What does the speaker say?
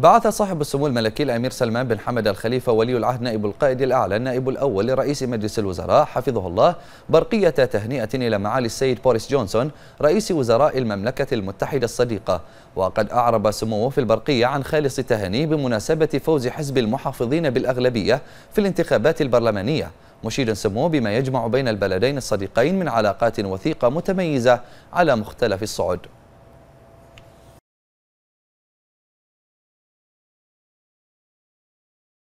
بعث صاحب السمو الملكي الأمير سلمان بن حمد الخليفة ولي العهد نائب القائد الأعلى النائب الأول لرئيس مجلس الوزراء حفظه الله برقية تهنئة إلى معالي السيد بوريس جونسون رئيس وزراء المملكة المتحدة الصديقة وقد أعرب سموه في البرقية عن خالص التهاني بمناسبة فوز حزب المحافظين بالأغلبية في الانتخابات البرلمانية مشيدا سموه بما يجمع بين البلدين الصديقين من علاقات وثيقة متميزة على مختلف الصعد